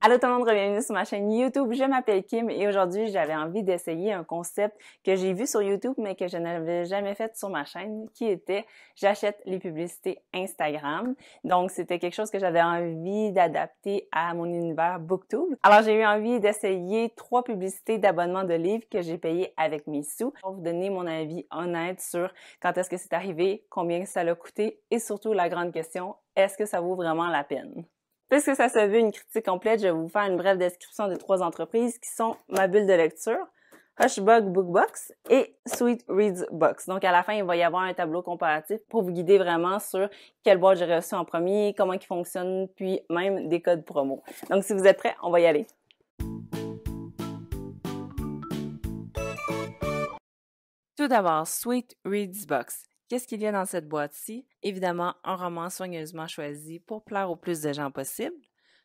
Allô tout le monde, bienvenue sur ma chaîne YouTube. Je m'appelle Kim et aujourd'hui, j'avais envie d'essayer un concept que j'ai vu sur YouTube mais que je n'avais jamais fait sur ma chaîne qui était j'achète les publicités Instagram. Donc, c'était quelque chose que j'avais envie d'adapter à mon univers BookTube. Alors, j'ai eu envie d'essayer trois publicités d'abonnement de livres que j'ai payé avec mes sous pour vous donner mon avis honnête sur quand est-ce que c'est arrivé, combien ça l'a coûté et surtout la grande question, est-ce que ça vaut vraiment la peine? Puisque ça se veut une critique complète, je vais vous faire une brève description des trois entreprises qui sont ma bulle de lecture, Hushbug Bookbox et Sweet Reads Box. Donc à la fin, il va y avoir un tableau comparatif pour vous guider vraiment sur quelle boîte j'ai reçu en premier, comment ils fonctionne, puis même des codes promo. Donc si vous êtes prêts, on va y aller. Tout d'abord, Sweet Reads Box. Qu'est-ce qu'il y a dans cette boîte-ci? Évidemment, un roman soigneusement choisi pour plaire au plus de gens possible.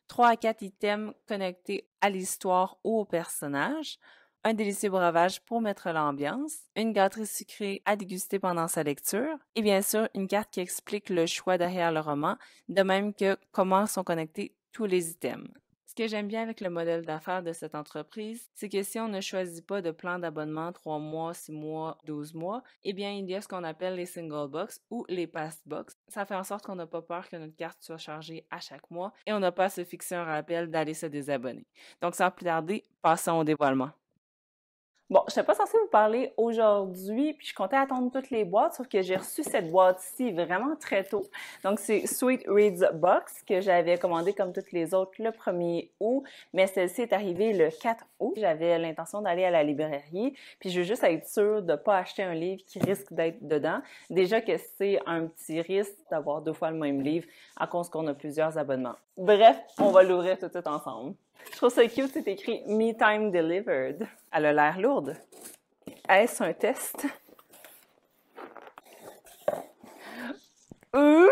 Trois à quatre items connectés à l'histoire ou au personnage. Un délicieux breuvage pour mettre l'ambiance. Une gâterie sucrée à déguster pendant sa lecture. Et bien sûr, une carte qui explique le choix derrière le roman, de même que comment sont connectés tous les items. Ce que j'aime bien avec le modèle d'affaires de cette entreprise, c'est que si on ne choisit pas de plan d'abonnement 3 mois, 6 mois, 12 mois, eh bien, il y a ce qu'on appelle les single box ou les past box. Ça fait en sorte qu'on n'a pas peur que notre carte soit chargée à chaque mois et on n'a pas à se fixer un rappel d'aller se désabonner. Donc, sans plus tarder, passons au dévoilement. Bon, je n'étais pas censée vous parler aujourd'hui, puis je comptais attendre toutes les boîtes, sauf que j'ai reçu cette boîte-ci vraiment très tôt. Donc, c'est Sweet Reads Box que j'avais commandé comme toutes les autres le 1er août, mais celle-ci est arrivée le 4 août. J'avais l'intention d'aller à la librairie, puis je veux juste être sûre de ne pas acheter un livre qui risque d'être dedans. Déjà que c'est un petit risque d'avoir deux fois le même livre à cause qu'on a plusieurs abonnements. Bref, on va l'ouvrir tout de suite ensemble. Je trouve ça cute, c'est écrit Me Time Delivered. Elle a l'air lourde. Est-ce un test? Euh?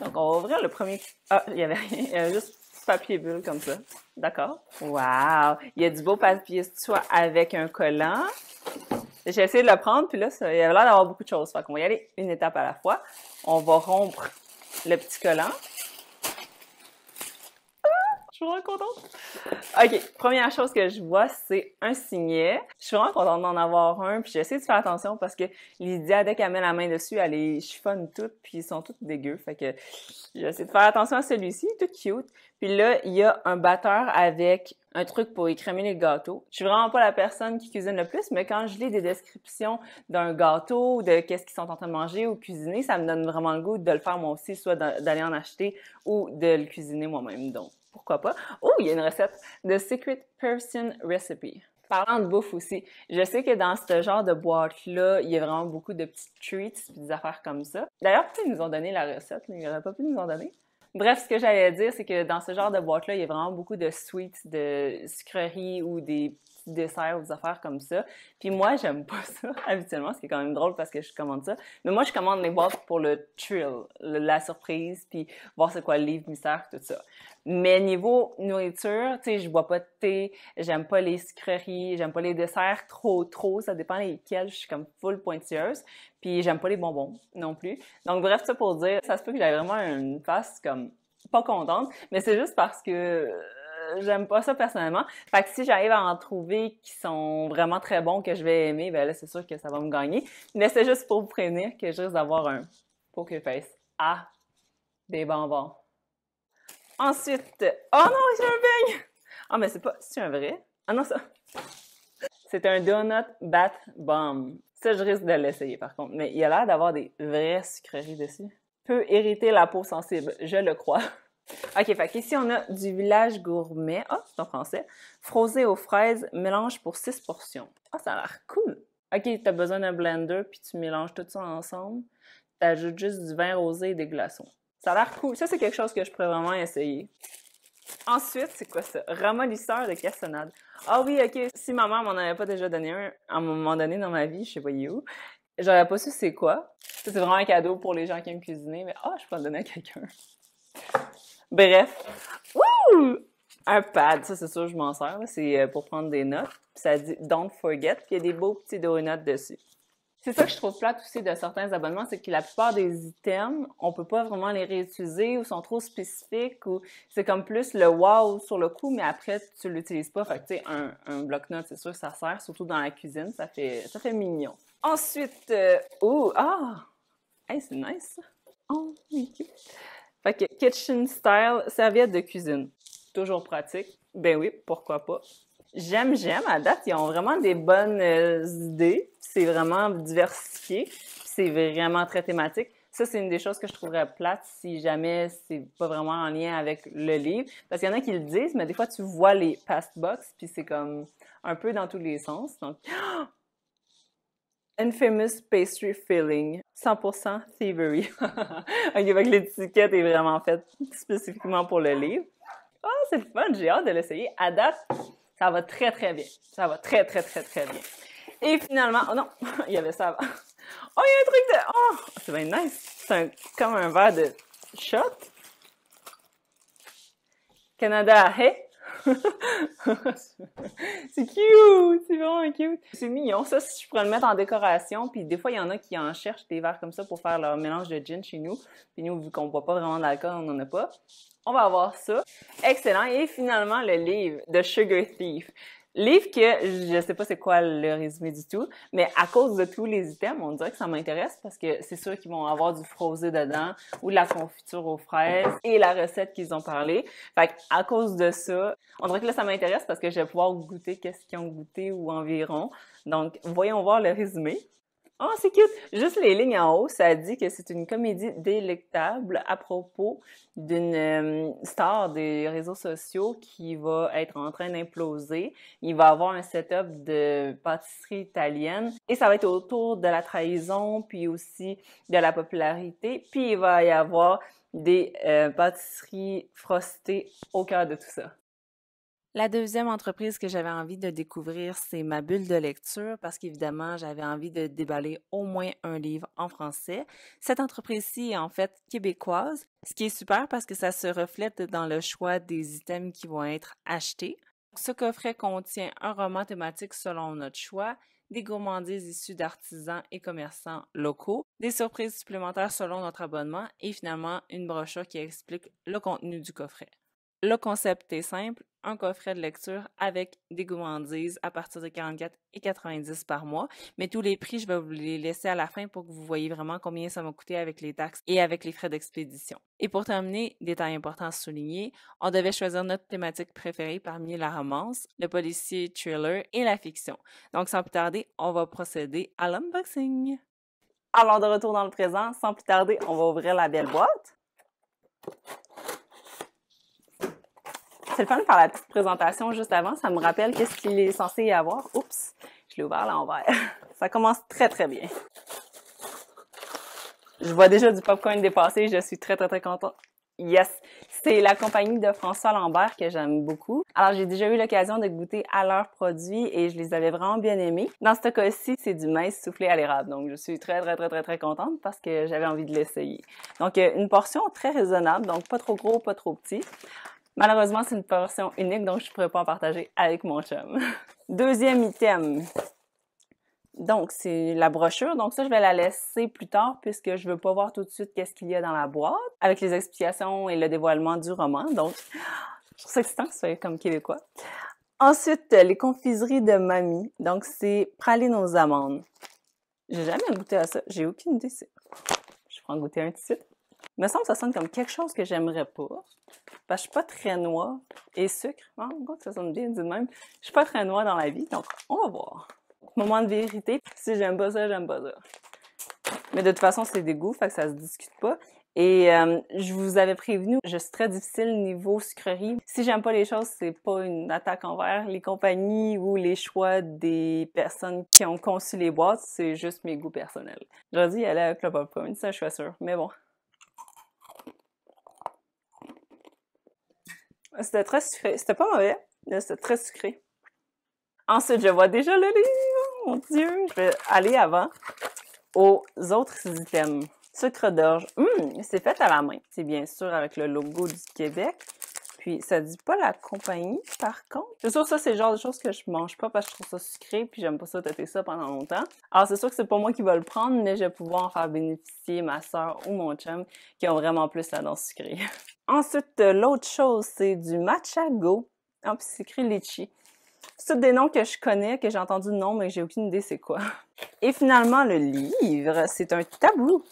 Donc, on va ouvrir le premier. Ah, il n'y avait rien. Il y avait juste du papier bulle comme ça. D'accord? Wow! Il y a du beau papier soit avec un collant. J'ai essayé de le prendre, puis là, il il a l'air d'avoir beaucoup de choses. Fait qu'on va y aller une étape à la fois. On va rompre le petit collant suis vraiment contente. OK, première chose que je vois, c'est un signet. Je suis vraiment contente d'en avoir un, puis j'essaie de faire attention parce que les dès qu'elle met la main dessus, elle les chiffonne toutes, puis ils sont toutes dégueux. Fait que j'essaie de faire attention à celui-ci, tout cute. Puis là, il y a un batteur avec un truc pour écrémer les gâteaux. Je suis vraiment pas la personne qui cuisine le plus, mais quand je lis des descriptions d'un gâteau, de qu'est-ce qu'ils sont en train de manger ou cuisiner, ça me donne vraiment le goût de le faire moi aussi, soit d'aller en acheter ou de le cuisiner moi-même. Donc, pourquoi pas. Oh, il y a une recette, The Secret Person Recipe. Parlant de bouffe aussi, je sais que dans ce genre de boîte-là, il y a vraiment beaucoup de petits treats et des affaires comme ça. D'ailleurs, ils nous ont donné la recette, mais en a pas pu nous en donner. Bref, ce que j'allais dire, c'est que dans ce genre de boîte-là, il y a vraiment beaucoup de sweets, de sucreries ou des desserts ou des affaires comme ça. Puis moi, j'aime pas ça habituellement, ce qui est quand même drôle parce que je commande ça. Mais moi, je commande les boîtes pour le thrill, la surprise, puis voir c'est quoi le livre mystère, tout ça. Mais niveau nourriture, tu sais, je bois pas de thé, j'aime pas les sucreries, j'aime pas les desserts trop, trop, ça dépend lesquels, je suis comme full pointilleuse. Puis j'aime pas les bonbons non plus. Donc bref, ça pour dire, ça se peut que j'ai vraiment une face comme pas contente, mais c'est juste parce que euh, j'aime pas ça personnellement. Fait que si j'arrive à en trouver qui sont vraiment très bons, que je vais aimer, ben là c'est sûr que ça va me gagner. Mais c'est juste pour vous prévenir que je risque d'avoir un poker face à des bonbons. Ensuite, oh non, j'ai un beigne! Ah, oh, mais c'est pas, c'est un vrai? Ah non, ça! C'est un donut Bat bomb. Ça, je risque de l'essayer par contre. Mais il a l'air d'avoir des vraies sucreries dessus. Peut hériter la peau sensible, je le crois. OK, fait ici on a du village gourmet. Ah, oh, c'est en français. Frosé aux fraises, mélange pour 6 portions. Ah, ça a l'air cool. OK, t'as besoin d'un blender, puis tu mélanges tout ça ensemble. T'ajoutes juste du vin rosé et des glaçons. Ça a l'air cool. Ça, c'est quelque chose que je pourrais vraiment essayer. Ensuite, c'est quoi ça? Ramolisseur de cassonade. Ah oui, ok, si ma mère m'en avait pas déjà donné un à un moment donné dans ma vie, je sais pas où, j'aurais pas su c'est quoi. c'est vraiment un cadeau pour les gens qui aiment cuisiner, mais ah, je peux le donner à quelqu'un. Bref. Un pad, ça c'est sûr, je m'en sers. C'est euh, pour prendre des notes. ça dit Don't forget, puis il y a des beaux petits donuts dessus. C'est ça que je trouve plate aussi de certains abonnements, c'est que la plupart des items, on peut pas vraiment les réutiliser ou sont trop spécifiques ou c'est comme plus le wow sur le coup, mais après tu l'utilises pas. Fait que tu sais, un, bloc-notes, c'est sûr que ça sert, surtout dans la cuisine, ça fait, ça fait mignon. Ensuite, oh, ah, hey, c'est nice. Oh, okay. Fait que kitchen style serviette de cuisine, toujours pratique. Ben oui, pourquoi pas. J'aime, j'aime. À date, ils ont vraiment des bonnes euh, idées. C'est vraiment diversifié. C'est vraiment très thématique. Ça, c'est une des choses que je trouverais plate si jamais c'est pas vraiment en lien avec le livre. Parce qu'il y en a qui le disent, mais des fois, tu vois les past box, puis c'est comme un peu dans tous les sens. Donc, Infamous Pastry Filling, 100% Thievery. Avec l'étiquette est vraiment faite spécifiquement pour le livre. oh, c'est le fun, j'ai hâte de l'essayer. À date, ça va très, très bien. Ça va très, très, très, très bien. Et finalement, oh non, il y avait ça avant. Oh, il y a un truc de. Oh, c'est bien nice. C'est comme un verre de shot. Canada, hey? c'est cute! C'est vraiment cute! C'est mignon. Ça, si je pourrais le mettre en décoration. Puis des fois, il y en a qui en cherchent des verres comme ça pour faire leur mélange de gin chez nous. Puis nous, vu qu'on ne boit pas vraiment d'alcool, on n'en a pas. On va avoir ça. Excellent. Et finalement, le livre de Sugar Thief. Livre que je sais pas c'est quoi le résumé du tout, mais à cause de tous les items, on dirait que ça m'intéresse parce que c'est sûr qu'ils vont avoir du frosé dedans ou de la confiture aux fraises et la recette qu'ils ont parlé. Fait à cause de ça, on dirait que là ça m'intéresse parce que je vais pouvoir goûter qu'est-ce qu'ils ont goûté ou environ. Donc voyons voir le résumé. Oh, c'est cute! Juste les lignes en haut, ça dit que c'est une comédie délectable à propos d'une euh, star des réseaux sociaux qui va être en train d'imploser. Il va avoir un setup de pâtisserie italienne et ça va être autour de la trahison, puis aussi de la popularité. Puis il va y avoir des euh, pâtisseries frostées au cœur de tout ça. La deuxième entreprise que j'avais envie de découvrir, c'est ma bulle de lecture parce qu'évidemment, j'avais envie de déballer au moins un livre en français. Cette entreprise-ci est en fait québécoise, ce qui est super parce que ça se reflète dans le choix des items qui vont être achetés. Ce coffret contient un roman thématique selon notre choix, des gourmandises issues d'artisans et commerçants locaux, des surprises supplémentaires selon notre abonnement et finalement une brochure qui explique le contenu du coffret. Le concept est simple, un coffret de lecture avec des gourmandises à partir de 44 et 90 par mois. Mais tous les prix, je vais vous les laisser à la fin pour que vous voyez vraiment combien ça va coûter avec les taxes et avec les frais d'expédition. Et pour terminer, détail important à souligner, on devait choisir notre thématique préférée parmi la romance, le policier thriller et la fiction. Donc sans plus tarder, on va procéder à l'unboxing. Alors de retour dans le présent, sans plus tarder, on va ouvrir la belle boîte. C'est le fun par la petite présentation juste avant. Ça me rappelle qu'est-ce qu'il est censé y avoir. Oups, je l'ai ouvert à l'envers. Ça commence très, très bien. Je vois déjà du popcorn dépasser. Je suis très, très, très contente. Yes! C'est la compagnie de François Lambert que j'aime beaucoup. Alors, j'ai déjà eu l'occasion de goûter à leurs produits et je les avais vraiment bien aimés. Dans ce cas-ci, c'est du maïs soufflé à l'érable. Donc, je suis très, très, très, très, très contente parce que j'avais envie de l'essayer. Donc, euh, une portion très raisonnable. Donc, pas trop gros, pas trop petit. Malheureusement, c'est une portion unique, donc je ne pourrais pas en partager avec mon chum. Deuxième item. Donc, c'est la brochure. Donc ça, je vais la laisser plus tard puisque je veux pas voir tout de suite qu'est-ce qu'il y a dans la boîte avec les explications et le dévoilement du roman. Donc, je trouve ça excitant que ce comme québécois. Ensuite, les confiseries de mamie. Donc, c'est pralines aux amandes. J'ai jamais goûté à ça. J'ai aucune idée. Je prends goûter un tout de suite. Me semble que ça sonne comme quelque chose que j'aimerais pas. Parce que je suis pas très noire, et sucre. Ah, ça sonne bien du de même. Je suis pas très noire dans la vie, donc on va voir. Moment de vérité, si j'aime pas ça, j'aime pas ça. Mais de toute façon, c'est des goûts, fait que ça se discute pas. Et euh, je vous avais prévenu, je suis très difficile niveau sucrerie. Si j'aime pas les choses, c'est pas une attaque envers les compagnies ou les choix des personnes qui ont conçu les boîtes, c'est juste mes goûts personnels. J'ai dit est avec le PowerPoint ça je suis sûr Mais bon, C'était très sucré. C'était pas mauvais, mais c'était très sucré. Ensuite, je vois déjà le livre. Mon Dieu, je vais aller avant aux autres items. Sucre d'orge. Hum, c'est fait à la main. C'est bien sûr avec le logo du Québec. Puis ça dit pas la compagnie, par contre. C'est sûr, ça, c'est le genre de choses que je mange pas parce que je trouve ça sucré, puis j'aime pas ça ça pendant longtemps. Alors, c'est sûr que c'est pas moi qui va le prendre, mais je vais pouvoir en faire bénéficier ma soeur ou mon chum qui ont vraiment plus la dent sucrée. Ensuite, euh, l'autre chose, c'est du matcha go. Ah, puis c'est écrit litchi. C'est des noms que je connais, que j'ai entendu de nom, mais j'ai aucune idée c'est quoi. Et finalement, le livre, c'est un tabou.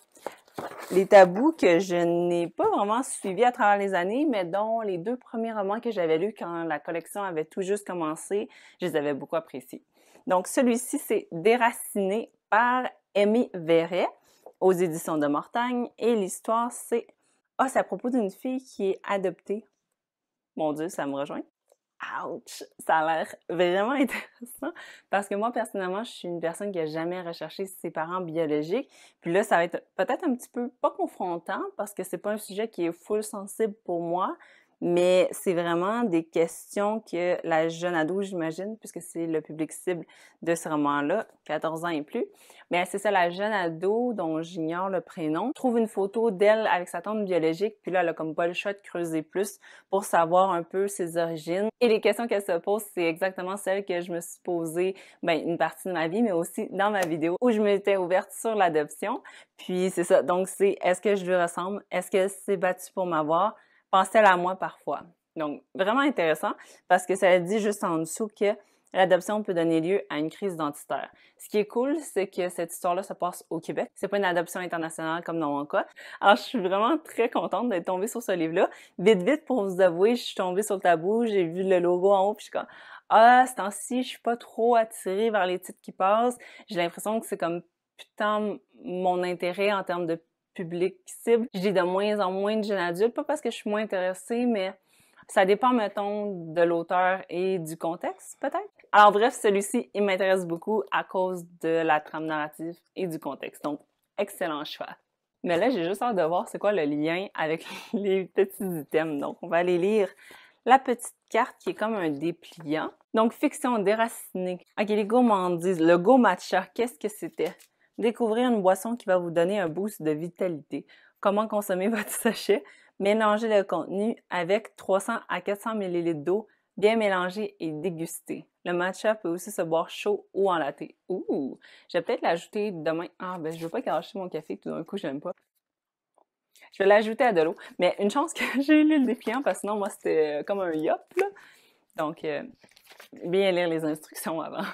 Les tabous que je n'ai pas vraiment suivis à travers les années, mais dont les deux premiers romans que j'avais lus quand la collection avait tout juste commencé, je les avais beaucoup appréciés. Donc, celui-ci, c'est Déraciné par Amy Verret aux éditions de Mortagne et l'histoire, c'est ah, c'est à propos d'une fille qui est adoptée. Mon Dieu, ça me rejoint. Ouch! Ça a l'air vraiment intéressant parce que moi, personnellement, je suis une personne qui n'a jamais recherché ses parents biologiques. Puis là, ça va être peut-être un petit peu pas confrontant parce que c'est pas un sujet qui est full sensible pour moi. Mais c'est vraiment des questions que la jeune ado, j'imagine, puisque c'est le public cible de ce roman-là, 14 ans et plus. Mais c'est ça, la jeune ado, dont j'ignore le prénom, trouve une photo d'elle avec sa tante biologique, puis là, elle a comme pas le choix de creuser plus pour savoir un peu ses origines. Et les questions qu'elle se pose, c'est exactement celles que je me suis posées, ben, une partie de ma vie, mais aussi dans ma vidéo où je m'étais ouverte sur l'adoption. Puis c'est ça, donc c'est est-ce que je lui ressemble? Est-ce que c'est battu pour m'avoir? pense-t-elle à moi parfois? Donc, vraiment intéressant parce que ça dit juste en dessous que l'adoption peut donner lieu à une crise identitaire. Ce qui est cool, c'est que cette histoire-là se passe au Québec. C'est pas une adoption internationale comme dans mon cas. Alors, je suis vraiment très contente d'être tombée sur ce livre-là. Vite, vite, pour vous avouer, je suis tombée sur le tabou, j'ai vu le logo en haut, puis je suis comme ah, ce temps-ci, je suis pas trop attirée vers les titres qui passent. J'ai l'impression que c'est comme putain mon intérêt en termes de public cible. Je dis de moins en moins de jeunes adultes, pas parce que je suis moins intéressée, mais ça dépend, mettons, de l'auteur et du contexte, peut-être. Alors bref, celui-ci, il m'intéresse beaucoup à cause de la trame narrative et du contexte. Donc, excellent choix. Mais là, j'ai juste hâte de voir c'est quoi le lien avec les petits items. Donc, on va aller lire la petite carte qui est comme un dépliant. Donc, fiction déracinée. Ok, les gourmandises. Le go matcha, qu'est-ce que c'était? Découvrir une boisson qui va vous donner un boost de vitalité. Comment consommer votre sachet? Mélangez le contenu avec 300 à 400 ml d'eau, bien mélanger et déguster. Le matcha peut aussi se boire chaud ou en latte. Ouh! Je vais peut-être l'ajouter demain. Ah, ben, je veux pas cacher mon café, tout d'un coup, j'aime pas. Je vais l'ajouter à de l'eau. Mais une chance que j'ai lu le dépliant, parce que sinon, moi, c'était euh, comme un yop, Donc, euh, bien lire les instructions avant.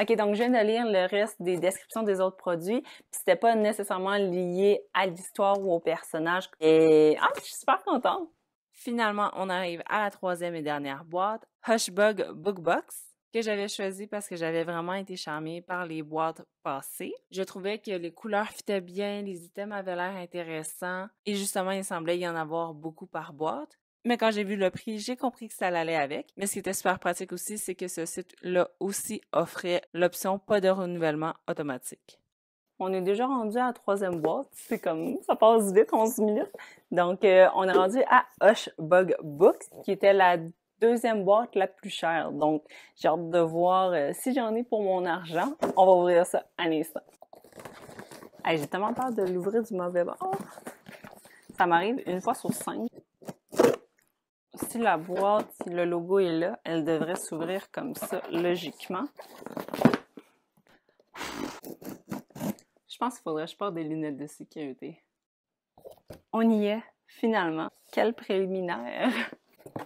OK, donc je viens de lire le reste des descriptions des autres produits, puis c'était pas nécessairement lié à l'histoire ou au personnage. Et ah, je suis super contente. Finalement, on arrive à la troisième et dernière boîte, Hushbug Bookbox que j'avais choisi parce que j'avais vraiment été charmée par les boîtes passées. Je trouvais que les couleurs fitaient bien, les items avaient l'air intéressants et justement, il semblait y en avoir beaucoup par boîte. Mais quand j'ai vu le prix, j'ai compris que ça allait avec. Mais ce qui était super pratique aussi, c'est que ce site-là aussi offrait l'option pas de renouvellement automatique. On est déjà rendu à la troisième boîte. C'est comme ça passe vite, 11 minutes. Donc, euh, on est rendu à Hushbug Books, qui était la deuxième boîte la plus chère. Donc, j'ai hâte de voir euh, si j'en ai pour mon argent. On va ouvrir ça à l'instant. j'ai tellement peur de l'ouvrir du mauvais bord. Ça m'arrive une fois sur cinq si la boîte, si le logo est là, elle devrait s'ouvrir comme ça, logiquement. Je pense qu'il faudrait que je porte des lunettes de sécurité. On y est, finalement. Quel préliminaire!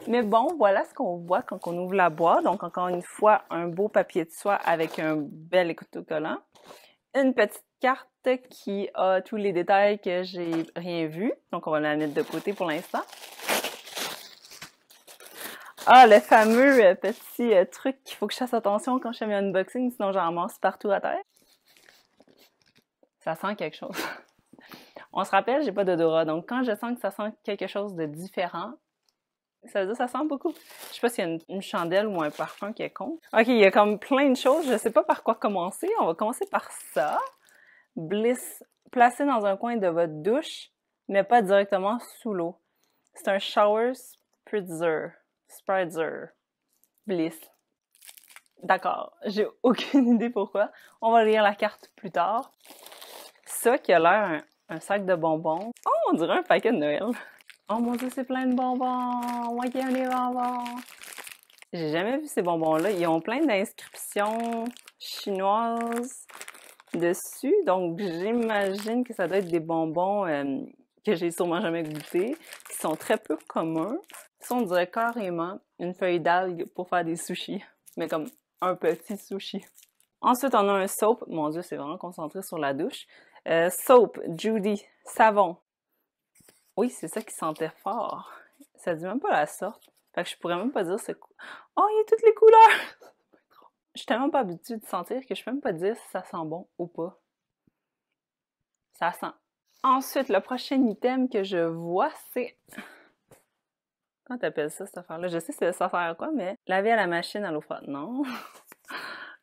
Mais bon, voilà ce qu'on voit quand on ouvre la boîte. Donc, encore une fois, un beau papier de soie avec un bel écoute-collant. Une petite carte qui a tous les détails que j'ai rien vu. Donc, on va la mettre de côté pour l'instant. Ah, le fameux euh, petit euh, truc qu'il faut que je fasse attention quand je fais mes unboxing, sinon j'en masse partout à terre. Ça sent quelque chose. On se rappelle, j'ai pas d'odorat, donc quand je sens que ça sent quelque chose de différent, ça veut dire que ça sent beaucoup. Je sais pas s'il y a une, chandelle ou un parfum qui est con. Ok, il y a comme plein de choses, je sais pas par quoi commencer. On va commencer par ça. Bliss, placé dans un coin de votre douche, mais pas directement sous l'eau. C'est un shower spritzer super Bliss. D'accord, j'ai aucune idée pourquoi. On va lire la carte plus tard. Ça qui a l'air un, sac de bonbons. Oh, on dirait un paquet de Noël. Oh mon dieu, c'est plein de bonbons! Moi qui aime les bonbons! J'ai jamais vu ces bonbons-là. Ils ont plein d'inscriptions chinoises dessus, donc j'imagine que ça doit être des bonbons euh, que j'ai sûrement jamais goûté. qui sont très peu communs on dirait carrément une feuille d'algue pour faire des sushis, mais comme un petit sushi. Ensuite, on a un soap. Mon Dieu, c'est vraiment concentré sur la douche. Euh, soap, Judy, savon. Oui, c'est ça qui sentait fort. Ça dit même pas la sorte. Fait que je pourrais même pas dire c'est... Oh, il y a toutes les couleurs! je suis tellement pas habituée de sentir que je peux même pas dire si ça sent bon ou pas. Ça sent. Ensuite, le prochain item que je vois, c'est Comment t'appelles ça, cette affaire-là? Je sais c'est ça faire quoi, mais laver à la machine à l'eau froide, non.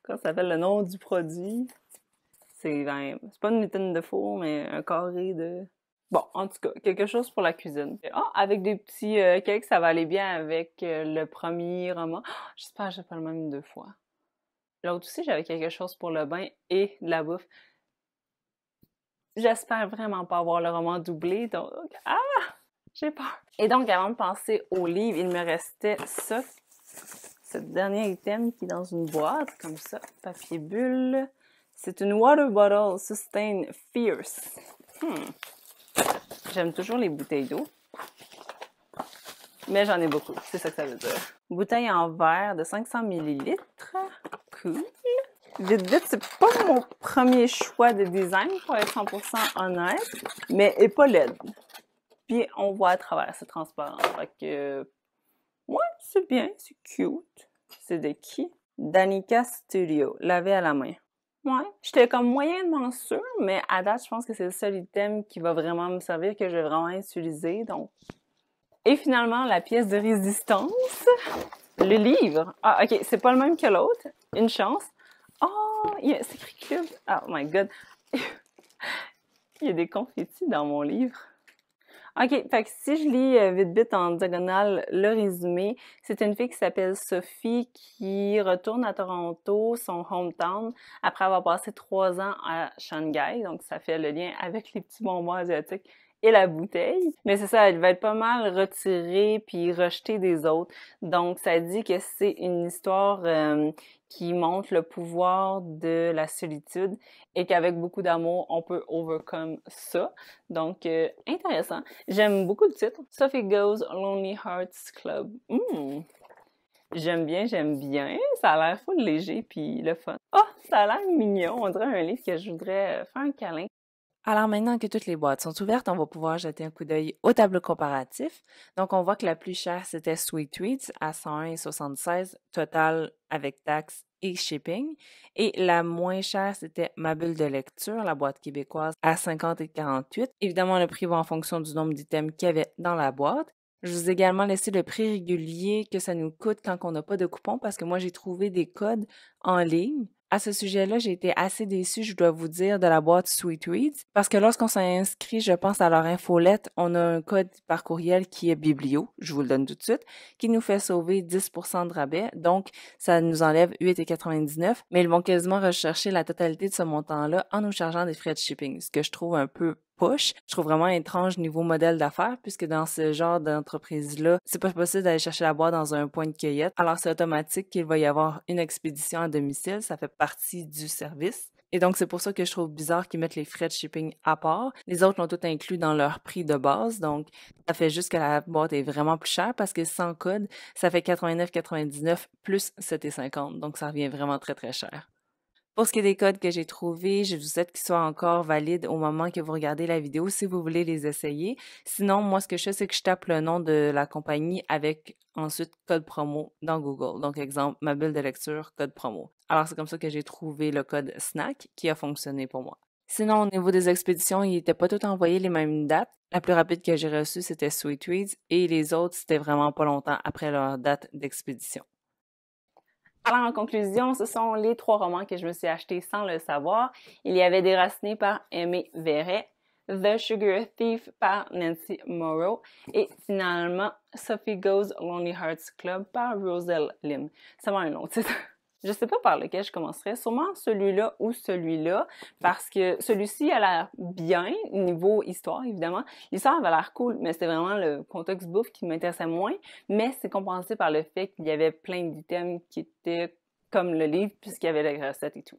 Comment ça s'appelle le nom du produit? C'est c'est pas une mitaine de four, mais un carré de. Bon, en tout cas, quelque chose pour la cuisine. Ah, avec des petits euh, cakes, ça va aller bien avec euh, le premier roman. Ah, j'espère que j'ai pas le même deux fois. L'autre aussi, j'avais quelque chose pour le bain et de la bouffe. J'espère vraiment pas avoir le roman doublé, donc... Ah! J'ai peur. Et donc, avant de penser au livre, il me restait ça, ce dernier item qui est dans une boîte, comme ça, papier bulle. C'est une Water Bottle Sustain Fierce. Hmm. J'aime toujours les bouteilles d'eau. Mais j'en ai beaucoup, c'est ça que ça veut dire. Bouteille en verre de 500 ml. Cool. Vite, vite, c'est pas mon premier choix de design, pour être 100% honnête, mais pas LED. Puis on voit à travers, ce transparent. Fait que, ouais, c'est bien, c'est cute. C'est de qui? Danica Studio, lavé à la main. Ouais, j'étais comme moyennement sûre, mais à date, je pense que c'est le seul item qui va vraiment me servir, que je vais vraiment utiliser, donc... Et finalement, la pièce de résistance, le livre. Ah, OK, c'est pas le même que l'autre, une chance. Oh, il c'est écrit cube! Oh my God. il y a des confettis dans mon livre. OK, fait si je lis vite euh, vite en diagonale le résumé, c'est une fille qui s'appelle Sophie qui retourne à Toronto, son hometown, après avoir passé trois ans à Shanghai. Donc, ça fait le lien avec les petits bonbons asiatiques et la bouteille. Mais c'est ça, elle va être pas mal retirée puis rejetée des autres. Donc, ça dit que c'est une histoire euh, qui montre le pouvoir de la solitude et qu'avec beaucoup d'amour, on peut overcome ça. Donc, euh, intéressant. J'aime beaucoup le titre. Sophie Goes Lonely Hearts Club. Hum! J'aime bien, j'aime bien. Ça a l'air full léger puis le fun. Oh, ça a l'air mignon. On dirait un livre que je voudrais euh, faire un câlin. Alors maintenant que toutes les boîtes sont ouvertes, on va pouvoir jeter un coup d'œil au tableau comparatif. Donc on voit que la plus chère, c'était Sweet Tweets à 101,76 total avec taxes et shipping. Et la moins chère, c'était Ma Bulle de lecture, la boîte québécoise, à 50,48. Évidemment, le prix va en fonction du nombre d'items qu'il y avait dans la boîte. Je vous ai également laissé le prix régulier que ça nous coûte quand on n'a pas de coupon parce que moi, j'ai trouvé des codes en ligne à ce sujet-là, j'ai été assez déçue, je dois vous dire, de la boîte Sweet parce que lorsqu'on s'est inscrit, je pense, à leur infolette, on a un code par courriel qui est biblio, je vous le donne tout de suite, qui nous fait sauver 10 de rabais, donc ça nous enlève 8,99, mais ils vont quasiment rechercher la totalité de ce montant-là en nous chargeant des frais de shipping, ce que je trouve un peu push Je trouve vraiment étrange niveau modèle d'affaires puisque dans ce genre d'entreprise-là, c'est pas possible d'aller chercher la boîte dans un point de cueillette. Alors c'est automatique qu'il va y avoir une expédition à domicile. Ça fait partie du service. Et donc, c'est pour ça que je trouve bizarre qu'ils mettent les frais de shipping à part. Les autres l'ont tout inclus dans leur prix de base. Donc, ça fait juste que la boîte est vraiment plus chère parce que sans code, ça fait 89,99 plus 7,50. Donc, ça revient vraiment très, très cher. Pour ce qui est des codes que j'ai trouvés, je vous souhaite qu'ils soient encore valides au moment que vous regardez la vidéo si vous voulez les essayer. Sinon, moi, ce que je fais, c'est que je tape le nom de la compagnie avec ensuite code promo dans Google. Donc, exemple, ma bulle de lecture, code promo. Alors, c'est comme ça que j'ai trouvé le code SNACK qui a fonctionné pour moi. Sinon, au niveau des expéditions, ils n'étaient pas tous envoyés les mêmes dates. La plus rapide que j'ai reçue, c'était Sweet et les autres, c'était vraiment pas longtemps après leur date d'expédition. Alors, en conclusion, ce sont les trois romans que je me suis achetés sans le savoir. Il y avait Racines par Aimé Verret, The Sugar Thief par Nancy Morrow et finalement Sophie Goes Lonely Hearts Club par Roselle Lim. Ça va un autre titre. Je sais pas par lequel je commencerai. Sûrement celui-là ou celui-là, parce que celui-ci a l'air bien, niveau histoire, évidemment. L'histoire avait l'air cool, mais c'est vraiment le contexte bouffe qui m'intéressait moins. Mais c'est compensé par le fait qu'il y avait plein d'items qui étaient comme le livre, puisqu'il y avait la recette et tout.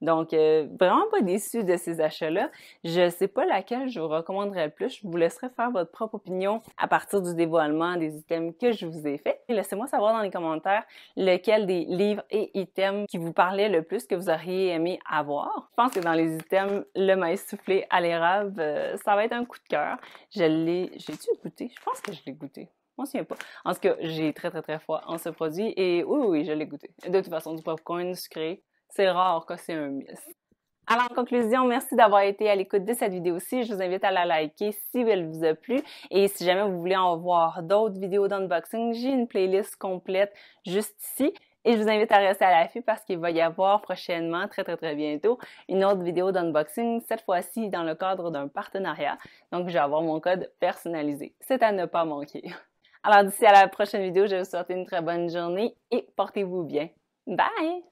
Donc, euh, vraiment pas déçu de ces achats-là. Je sais pas laquelle je vous recommanderais le plus. Je vous laisserai faire votre propre opinion à partir du dévoilement des items que je vous ai fait. Laissez-moi savoir dans les commentaires lequel des livres et items qui vous parlaient le plus que vous auriez aimé avoir. Je pense que dans les items, le maïs soufflé à l'érable, euh, ça va être un coup de cœur. Je l'ai... J'ai-tu goûté? Je pense que je l'ai goûté. On s'y pas. En tout cas, j'ai très, très, très foi en ce produit et oui, oui, je l'ai goûté. De toute façon, du popcorn sucré, c'est rare que c'est un miss. Alors, en conclusion, merci d'avoir été à l'écoute de cette vidéo-ci. Je vous invite à la liker si elle vous a plu. Et si jamais vous voulez en voir d'autres vidéos d'unboxing, j'ai une playlist complète juste ici. Et je vous invite à rester à l'affût parce qu'il va y avoir prochainement, très très très bientôt, une autre vidéo d'unboxing, cette fois-ci dans le cadre d'un partenariat. Donc, je vais avoir mon code personnalisé. C'est à ne pas manquer. Alors d'ici à la prochaine vidéo, je vous souhaite une très bonne journée et portez-vous bien. Bye!